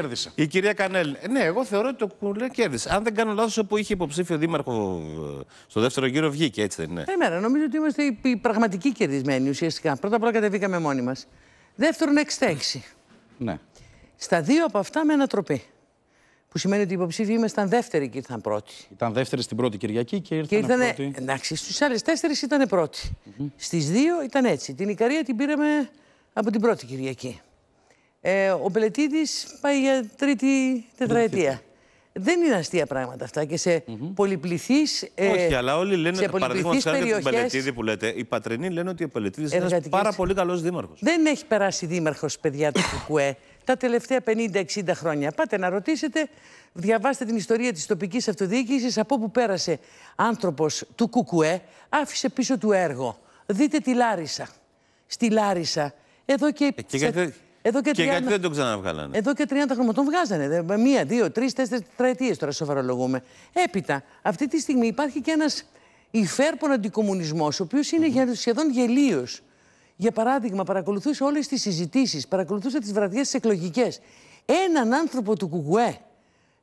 Κέρδισε. Η κυρία Κανέλ. Ναι, εγώ θεωρώ ότι το Κουκουλέ κέρδισε. Αν δεν κάνω λάθος, όπου είχε υποψήφιο δήμαρχο ε, στο δεύτερο γύρο, βγήκε έτσι, δεν είναι. Ναι, ναι, νομίζω ότι είμαστε οι πραγματικοί κερδισμένοι ουσιαστικά. Πρώτα απ' όλα κατεβήκαμε μόνοι μας. Δεύτερον, 6. Ναι. Στα δύο από αυτά με ανατροπή. Που σημαίνει ότι οι υποψήφοι ήμασταν δεύτεροι και ήρθαν πρώτοι. Ήταν δεύτεροι στην πρώτη Κυριακή και ήρθαν και ήρθαν πρώτοι. Εντάξει, στους άλλε τέσσερις ήταν πρώτοι. Mm -hmm. Στις δύο ήταν έτσι. Την Ικαρία την πήραμε από την πρώτη Κυριακή. Ε, ο Πελετήδη πάει για τρίτη τετραετία. Δεν είναι αστεία πράγματα αυτά και σε mm -hmm. πολυπληθείς. Ε, Όχι, αλλά όλοι λένε. Παραδείγματο χάρη για τον Πελετήδη που λέτε, οι πατρινοί λένε ότι ο Πελετήδη είναι ένας πάρα πολύ καλός δήμαρχος. Δεν έχει περάσει δήμαρχος, παιδιά του Κουκουέ, τα τελευταία 50-60 χρόνια. Πάτε να ρωτήσετε, διαβάστε την ιστορία της τοπικής αυτοδιοίκησης, από όπου πέρασε άνθρωπος του Κουκουέ, άφησε πίσω του έργο. Δείτε τη Λάρισα. Στη Λάρισα, εδώ και. Ε, εδώ και, 30... δεν τον ξαναβγάλανε. Εδώ και 30 χρόνια τον βγάζανε. Μία, δύο, τρεις, τέσσερις τετραετίες τώρα σοβαρολογούμε. Έπειτα, αυτή τη στιγμή υπάρχει και ένας υφέρπον αντικομουνισμός, ο οποίος είναι mm -hmm. σχεδόν γελίος. Για παράδειγμα, παρακολουθούσε όλες τις συζητήσεις, παρακολουθούσε τις βραδιές εκλογικές. Έναν άνθρωπο του Κουγουέ,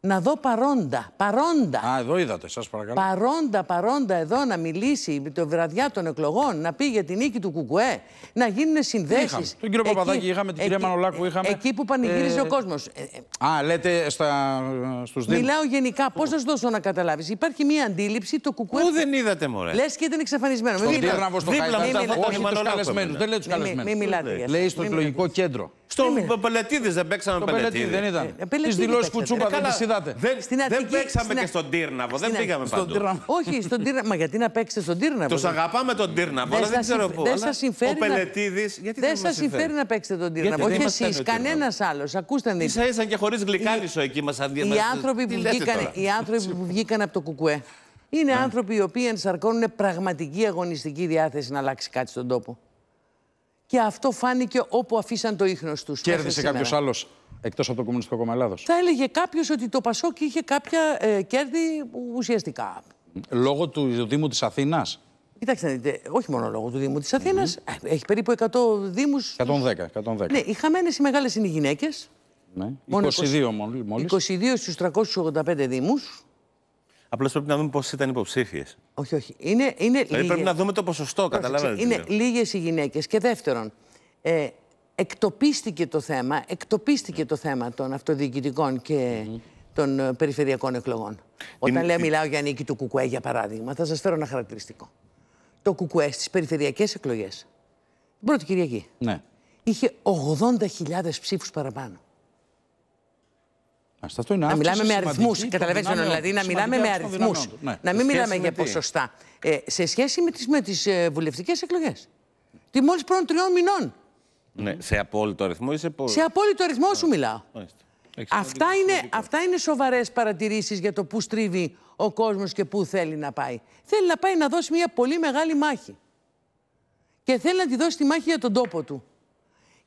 να δω παρόντα. Παρόντα. Α, εδώ είδατε, σας παρακαλώ. Παρόντα, παρόντα εδώ να μιλήσει το βραδιά των εκλογών, να πει για την νίκη του Κουκουέ, να γίνουν συνδέσει. Τον κύριο Παπαδάκη είχαμε, την κυρία Μανολάκου είχαμε. Εκεί που πανηγύριζε ε... ο κόσμος. Ε, ε, Α, λέτε στα, στους δήμους. Μιλάω γενικά. Πώς να δώσω να καταλάβεις. Υπάρχει μία αντίληψη το Κουκουέ. Πού δεν είδατε, Μωρέ. Λες και ήταν εξαφανισμένο. Στον Μην δίπλα, στο καλεσμένους. Δεν λέει τους καλεσμένου. Λέει στο εκλογικό κέντρο. Στον Πελετίδη δεν παίξαμε Πελετίδη. Δεν Τις δηλώσεις κουτσούπα δεν Είδατε. Δεν, στην Αττική, δεν παίξαμε στην... και στον Τύρναβο. Στην... Δεν πήγαμε στον παντού. Όχι, στον Τύρναβο. Μα γιατί να παίξετε στον Τύρναβο. Τους αγαπάμε τον Τύρναβο, αλλά δεν ξέρω πού. Δεν σας συμφέρει. Ο Πελετήδη. Δεν σα συμφέρει να παίξετε τον Τύρναβο. Όχι εσεί, κανένας άλλος. Ακούστε σα και χωρίς γλυκάλισο εκεί μας αντίθετα. Οι άνθρωποι που βγήκαν από το Κουκουέ. Είναι ναι. άνθρωποι οι οποίοι ενσαρκώνουν πραγματική αγωνιστική διάθεση να αλλάξει κάτι στον τόπο. Και αυτό φάνηκε όπου αφήσαν το ίχνος τους. Κέρδισε κάποιο άλλος εκτός από το Κομμουνιστικό Κόμμα Ελλάδος. Θα έλεγε κάποιος ότι το Πασόκ είχε κάποια ε, κέρδη ουσιαστικά. Λόγω του Δήμου της Αθήνας. Κοιτάξτε, δείτε, όχι μόνο λόγω του Δήμου της Αθήνας. Ε, έχει περίπου 100 Δήμου. 110, 110. Ναι, οι χαμένες οι μεγάλες είναι οι γυναίκες. Ναι. 22 μόλι. 22 στου 385 Δήμους. Απλώς πρέπει να δούμε πόσε ήταν υποψήφιες. Όχι, όχι. Είναι, είναι δηλαδή πρέπει να δούμε το ποσοστό, καταλαβαίνετε. Είναι λίγες οι γυναίκες. Και δεύτερον, ε, εκτοπίστηκε το θέμα, εκτοπίστηκε το θέμα των αυτοδιοικητικών και των ε, περιφερειακών εκλογών. Όταν λέω, μιλάω για νίκη του Κουκουέ, για παράδειγμα, θα σας φέρω ένα χαρακτηριστικό. Το Κουκουέ στις περιφερειακές εκλογές, την πρώτη Κυριακή, ναι. είχε 80.000 ψήφους παραπάνω να μιλάμε με αριθμούς. Καταλαβαίνετε, δηλαδή να ναι, μιλάμε με αριθμού. Να μην μιλάμε για ποσοστά. Ε, σε σχέση με τις τις, ε, βουλευτικές εκλογές. Τι μόλις πρώτων τριών μηνών. Ναι, σε απόλυτο αριθμό ή σε πόλη. Σε απόλυτο αριθμό ναι. σου μιλάω. Αυτά είναι, αυτά είναι σοβαρές παρατηρήσεις για το πού στρίβει ο κόσμος και πού θέλει να πάει. Θέλει να πάει να δώσει μια πολύ μεγάλη μάχη. Και θέλει να τη δώσει τη μάχη για τον τόπο του.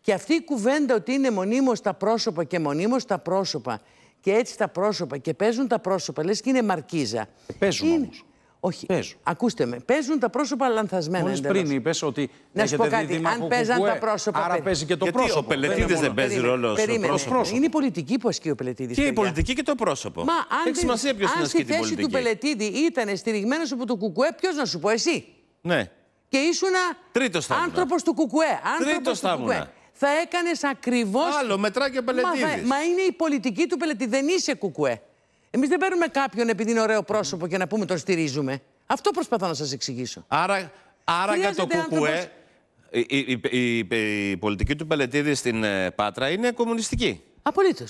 Και αυτή η κουβέντα ότι είναι μονίμως τα πρόσωπα και μονίμως τα πρόσωπα και έτσι τα πρόσωπα και παίζουν τα πρόσωπα, λες και είναι μαρκίζα. Παίζουν είναι... όμως. Όχι. Ακούστε με. Παίζουν τα πρόσωπα λανθασμένα. Όχι πριν είπες ότι. Να σου πω κάτι. Αν παίζαν τα πρόσωπα. Άρα παίζει, και το Γιατί πρόσωπο. Ο Πελετήδη δεν παίζει ρόλο στο πρόσωπο. Είναι η πολιτική που ασκεί ο Πελετήδη. Και η πολιτική και το πρόσωπο. Μα αν, η στη θέση του Πελετήδη ήταν στηριγμένος από το Κουκουέ, ποιος να σου πω εσύ. Ναι. Και ήσουν άνθρωπος του Κουκουέ. Τρίτος θα θα έκανες ακριβώς. Άλλο, μετρά και πελετήδη. Μα, μα είναι η πολιτική του πελετή. Δεν είσαι κουκουέ. Εμείς δεν παίρνουμε κάποιον επειδή είναι ωραίο πρόσωπο και να πούμε τον στηρίζουμε. Αυτό προσπαθώ να σας εξηγήσω. Άρα, άρα για το κουκουέ. Η, η, η, πολιτική του Πελετίδη στην ε, Πάτρα είναι κομμουνιστική. Απολύτως.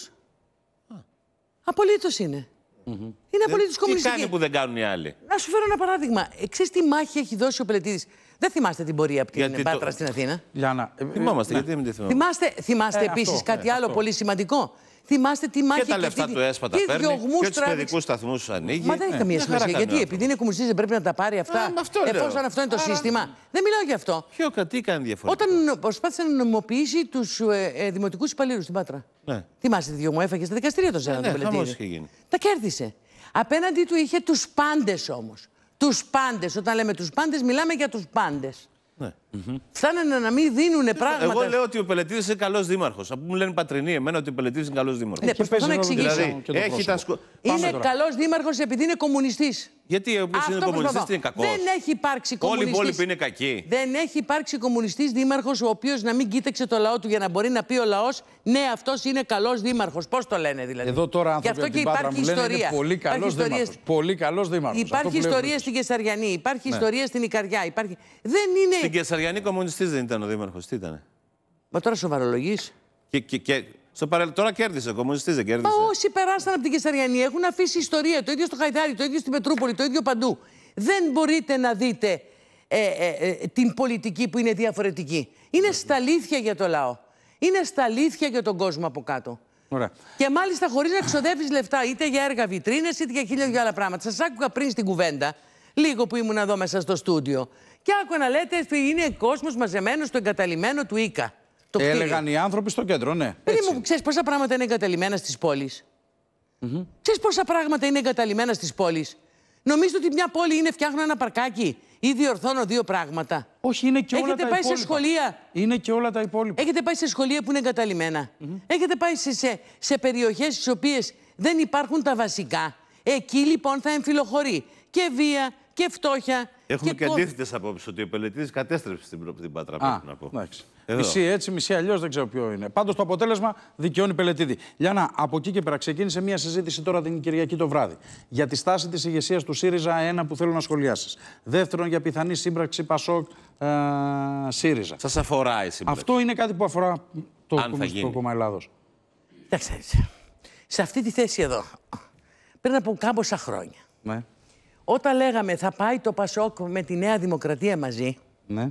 Απολύτω είναι. Mm Είναι απολύτως ε, κομμουνιστική. Τι κάνει που δεν κάνουν οι άλλοι. Να σου φέρω ένα παράδειγμα. Ε, Ξέρεις τι μάχη έχει δώσει ο πελετήδης. Δεν θυμάστε την πορεία από την Πάτρα το... στην Αθήνα. Λιάννα. Ε, θυμόμαστε, ε, γιατί δεν τη Θυμάστε, θυμάστε ε, επίσης ε, κάτι άλλο πολύ σημαντικό. Θυμάστε τι μάχη και τα λεφτά του έσπατα τι παίρνει και τους παιδικούς σταθμούς ανοίγει. Μα δεν έχει ε, καμία σημασία. Γιατί επειδή είναι κομμουνιστής δεν πρέπει να τα πάρει αυτά. Εφόσον αυτό είναι το σύστημα. Δεν μιλάω γι' αυτό. Ποιο τι κάνει διαφορετικό. Όταν προσπάθησε να νομιμοποιήσει τους δημοτικούς υπαλλήλους στην Πάτρα. Ναι. Θυμάστε τι δυο μου έφαγε στα δικαστήρια τον Σένα. Ναι, τα κέρδισε. Απέναντί του είχε τους πάντες όμως τους πάντες. Όταν λέμε τους πάντες, μιλάμε για τους πάντες. Ναι. Mm-hmm. Φτάνανε να μην δίνουν πράγματα. Εγώ λέω ότι ο Πελετήδη είναι καλός δήμαρχος. Από που μου λένε πατρινή, εμένα ότι ο Πελετήδη είναι καλός δήμαρχος. Ναι, προσπαθώ να εξηγήσω. Δηλαδή, έχει τα σκο... Είναι καλός δήμαρχος επειδή είναι κομμουνιστής. Γιατί ο οποίος είναι κομμουνιστή είναι κακός. Δεν έχει υπάρξει κομμουνιστή. Όλοι οι υπόλοιποι είναι κακοί. Δεν έχει υπάρξει κομμουνιστής δήμαρχος ο οποίος να μην κοίταξε το λαό του για να μπορεί να πει ο λαός ναι, αυτός είναι καλός δήμαρχος. Πώς το λένε δηλαδή. Εδώ τώρα άνθρωποι υπάρχει την πολύ καλό δήμαρχος. Πολύ καλός δήμαρχος. Υπάρχει ιστορία στην Κεσαριανή, υπάρχει ναι. ιστορία στην Ικαριά. Δεν είναι. Μαριανή κομμουνιστής δεν ήταν ο δήμαρχος, τι ήταν. Μα τώρα σοβαρολογείς. Και, και, και, στο παρελθόν τώρα κέρδισε, κομμουνιστής δεν κέρδισε. Μα όσοι περάσαν από την Κεσαριανή έχουν αφήσει ιστορία. Το ίδιο στο Χαϊδάρι, το ίδιο στην Πετρούπολη, το ίδιο παντού. Δεν μπορείτε να δείτε ε, ε, ε την πολιτική που είναι διαφορετική. Είναι στα αλήθεια για το λαό. Είναι στα αλήθεια για τον κόσμο από κάτω. Ωραία. Και μάλιστα χωρίς να ξοδεύει λεφτά είτε για έργα βιτρίνες είτε για χίλια δυο άλλα πράγματα. Σας άκουγα πριν στην κουβέντα, λίγο που ήμουν εδώ μέσα στο στούντιο. Και άκουγα να λέτε είναι κόσμος μαζεμένος στο εγκαταλειμμένο του Ίκα. Το Έλεγαν οι άνθρωποι στο κέντρο, ναι. Παιδί μου, ξέρεις πόσα πράγματα είναι εγκαταλειμμένα στις πόλεις. Mm -hmm. Ξέρεις πόσα πράγματα είναι εγκαταλειμμένα στις πόλεις. Νομίζω ότι μια πόλη είναι φτιάχνω ένα παρκάκι ή διορθώνω δύο πράγματα. Όχι, είναι και όλα Έχετε τα πάει υπόλοιπα. σε σχολεία. Είναι και όλα τα υπόλοιπα. Έχετε πάει σε σχολεία που είναι εγκαταλειμμένα. Mm Έχετε πάει σε, σε, σε περιοχές στις οποίες δεν υπάρχουν τα βασικά. Εκεί λοιπόν θα εμφυλοχωρεί και βία και φτώχεια Έχουμε και, και τότε... απόψεις ότι ο Πελετήδη κατέστρεψε την, την Πάτρα. πρέπει να πω. Μισή έτσι, μισή αλλιώς, δεν ξέρω ποιο είναι. Πάντως το αποτέλεσμα δικαιώνει Πελετήδη. Λιάννα, από εκεί και πέρα ξεκίνησε μια συζήτηση τώρα την Κυριακή το βράδυ για τη στάση της ηγεσίας του ΣΥΡΙΖΑ. Ένα που θέλω να σχολιάσεις. Δεύτερον, για πιθανή σύμπραξη Πασόκ ε, ΣΥΡΙΖΑ. Σας αφορά η σύμπραξη. Αυτό είναι κάτι που αφορά το, κόμμα Ελλάδος. Κοιτάξτε, σε αυτή τη θέση εδώ, πριν από κάμποσα χρόνια. Ναι. Όταν λέγαμε θα πάει το Πασόκ με τη Νέα Δημοκρατία μαζί. Ναι.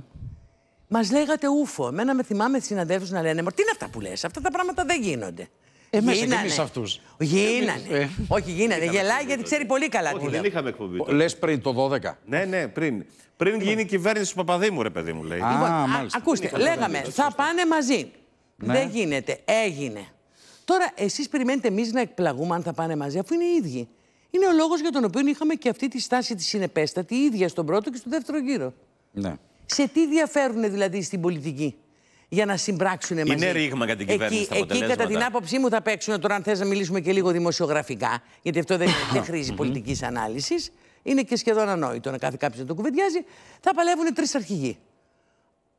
Μας λέγατε ούφο. Εμένα με θυμάμαι συναντεύου να λένε τι είναι αυτά που λες, αυτά τα πράγματα δεν γίνονται. Ε, εμείς γίνανε. αυτούς. Γίνανε. Ε, ε, Όχι, γίνανε. Γελάει γιατί ξέρει πολύ καλά τι λέει. Δεν είχαμε εκπομπή. Λες πριν το 12. Ναι, ναι, πριν. Πριν λοιπόν, γίνει η κυβέρνηση του Παπαδήμου, ρε παιδί μου, λέει. Λοιπόν, ακούστε, λέγαμε θα πάνε μαζί. Ναι. Δεν γίνεται. Έγινε. Τώρα εσείς περιμένετε εμείς να εκπλαγούμε αν θα πάνε μαζί, αφού είναι οι ίδιοι είναι ο λόγος για τον οποίο είχαμε και αυτή τη στάση της συνεπέστατη, ίδια στον πρώτο και στο δεύτερο γύρο. Ναι. Σε τι διαφέρουν δηλαδή στην πολιτική για να συμπράξουν μαζί. Είναι ρήγμα για την κυβέρνηση εκεί, τα Εκεί, κατά την άποψή μου, θα παίξουν τώρα, αν θες να μιλήσουμε και λίγο δημοσιογραφικά, γιατί αυτό δεν, δεν χρήζει πολιτικής ανάλυσης. Είναι και σχεδόν ανόητο να κάθε κάποιος να το κουβεντιάζει. Θα παλεύουν τρεις αρχηγοί.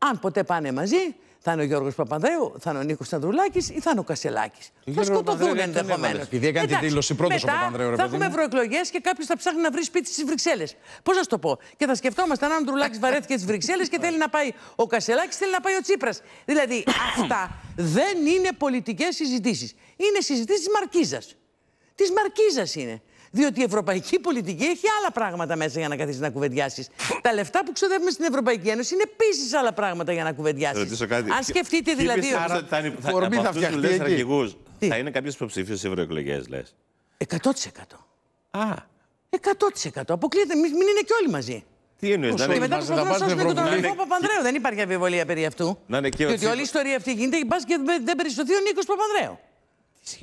Αν ποτέ πάνε μαζί, θα είναι ο Γιώργος Παπανδρέου, θα είναι ο Νίκος Ανδρουλάκης ή θα είναι ο Κασελάκης. Θα σκοτωθούν ενδεχομένω. Επειδή έκανε τη δήλωση πρώτος ο Παπανδρέου, ρε Θα έχουμε ευρωεκλογές και κάποιος θα ψάχνει να βρει σπίτι στις Βρυξέλλες. Πώς να το πω. Και θα σκεφτόμαστε αν ο Ανδρουλάκης βαρέθηκε τι Βρυξέλλες και θέλει να πάει ο Κασελάκης, θέλει να πάει ο Τσίπρας. Δηλαδή αυτά δεν είναι πολιτικές συζητήσεις. Είναι συζητήσεις της Μαρκίζας. Της Μαρκίζας είναι. Διότι η ευρωπαϊκή πολιτική έχει άλλα πράγματα μέσα για να καθίσει να κουβεντιάσεις. Τα λεφτά που ξοδεύουμε στην Ευρωπαϊκή Ένωση είναι επίσης άλλα πράγματα για να κουβεντιάσεις. Αν σκεφτείτε δηλαδή. Άρα, θα, θα, θα, θα φτιαχτεί. Θα είναι κάποιος υποψήφιος σε ευρωεκλογές, λες. 100%. Α. 100%. Αποκλείεται. Μην, είναι και όλοι μαζί. Τι εννοείς, να είναι μετά το θα τον Νίκο Παπανδρέου. Δεν υπάρχει αμφιβολία περί αυτού. Διότι όλη η ιστορία αυτή γίνεται και και δεν περισσωθεί ο Νίκος Παπανδρέου.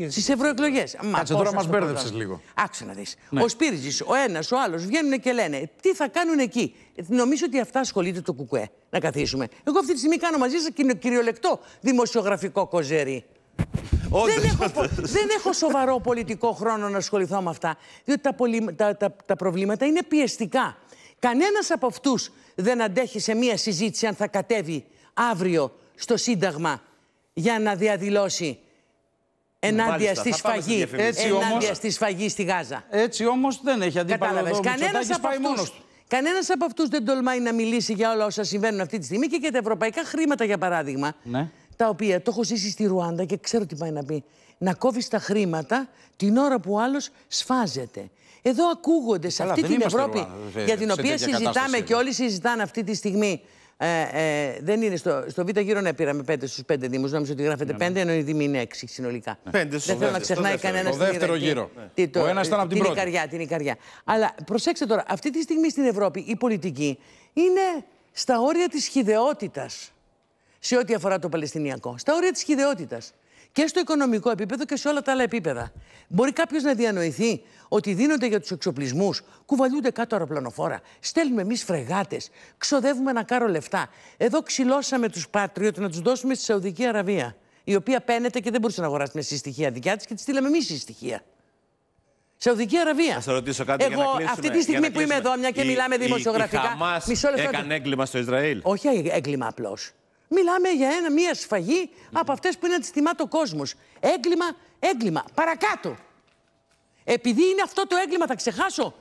Στι ευρωεκλογέ. Κάτσε τώρα, μα μπέρδεψε λίγο. Άξιο να δεις. Ναι. Ο Σπύριζης, ο ένας, ο άλλος βγαίνουν και λένε τι θα κάνουν εκεί. Νομίζω ότι αυτά ασχολείται το Κουκουέ. Να καθίσουμε. Εγώ αυτή τη στιγμή κάνω μαζί σας κυριολεκτό δημοσιογραφικό κοζέρι. Δεν έχω, δεν έχω σοβαρό πολιτικό χρόνο να ασχοληθώ με αυτά. Διότι τα, τα, τα, τα προβλήματα είναι πιεστικά. Κανένας από αυτούς δεν αντέχει σε μία συζήτηση αν θα κατέβει αύριο στο Σύνταγμα για να διαδηλώσει ε, ναι, ενάντια στη σφαγή. Έτσι ενάντια στη σφαγή στη Γάζα. Έτσι όμως δεν έχει αντίπαλο Κανένα από αυτού. Κανένας από αυτούς δεν τολμάει να μιλήσει για όλα όσα συμβαίνουν αυτή τη στιγμή και για τα ευρωπαϊκά χρήματα, για παράδειγμα. Ναι. Τα οποία το έχω ζήσει στη Ρουάντα και ξέρω τι πάει να πει. Να κόβεις τα χρήματα την ώρα που άλλος σφάζεται. Εδώ ακούγονται σε αυτή την Ευρώπη, για την οποία συζητάμε και όλοι συζητάνε αυτή τη στιγμή ε, ε, δεν είναι στο, στο β' γύρο να πήραμε πέντε στους πέντε Δήμους. Νομίζω ότι γράφεται ναι, ναι. πέντε ενώ οι Δήμοι είναι έξι συνολικά. Δεν θέλω να ξεχνάει κανένα. Στο δεύτερο γύρο. Τι, το, ναι. Ο ένας ήταν ε, από την, πρώτη. Ικαριά, την Αλλά προσέξτε τώρα, αυτή τη στιγμή στην Ευρώπη η πολιτική είναι στα όρια της χιδεότητας σε ό,τι αφορά το Παλαιστινιακό. Στα όρια της χιδεότητας και στο οικονομικό επίπεδο και σε όλα τα άλλα επίπεδα. Μπορεί κάποιος να διανοηθεί ότι δίνονται για τους εξοπλισμούς, κουβαλιούνται κάτω αεροπλανοφόρα, στέλνουμε εμείς φρεγάτες, ξοδεύουμε ένα κάρο λεφτά. Εδώ ξυλώσαμε τους Patriot να τους δώσουμε στη Σαουδική Αραβία, η οποία παίρνεται και δεν μπορούσε να αγοράσεις με συστοιχεία δικιά της και τη στείλαμε εμείς συστοιχεία. Σαουδική Αραβία. Θα σα ρωτήσω κάτι Εγώ, για να κλείσουμε, αυτή τη στιγμή που είμαι εδώ, μια και η, μιλάμε δημοσιογραφικά. Η, η έκανε έγκλημα στο Ισραήλ. Όχι έγκλημα απλώς. Μιλάμε για ένα, μία σφαγή από αυτές που είναι να τις θυμάται κόσμος. Έγκλημα, έγκλημα. Παρακάτω. Επειδή είναι αυτό το έγκλημα, θα ξεχάσω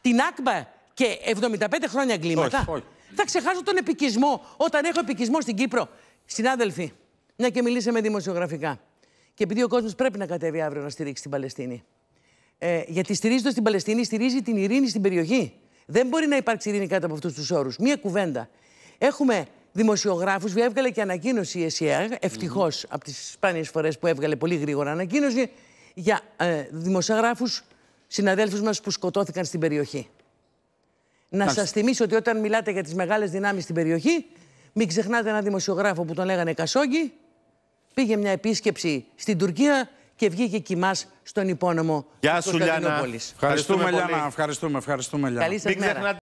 την άκμπα και 75 χρόνια εγκλήματα. Θα ξεχάσω τον επικισμό. Όταν έχω επικισμό στην Κύπρο. Συνάδελφοι, να και μιλήσαμε δημοσιογραφικά. Και επειδή ο κόσμος πρέπει να κατέβει αύριο να στηρίξει την Παλαιστίνη. Ε, γιατί στηρίζοντας την Παλαιστίνη, στηρίζει την ειρήνη στην περιοχή. Δεν μπορεί να υπάρξει ειρήνη κάτω από αυτούς τους όρους. Μία κουβέντα. Έχουμε δημοσιογράφου. Έβγαλε και ανακοίνωση η ΕΣΥΑ. Ευτυχώ mm-hmm. από τις σπάνιες φορές που έβγαλε πολύ γρήγορα ανακοίνωση για ε, δημοσιογράφους συναδέλφους μας που σκοτώθηκαν στην περιοχή. Να σας θυμίσω ότι όταν μιλάτε για τις μεγάλες δυνάμεις στην περιοχή, μην ξεχνάτε ένα δημοσιογράφο που τον λέγανε Κασόγγι. Πήγε μια επίσκεψη στην Τουρκία και βγήκε και εμά στον υπόνομο Γεια σου, Λιάννα. Ευχαριστούμε, Λιάννα. Ευχαριστούμε, ευχαριστούμε. Καλή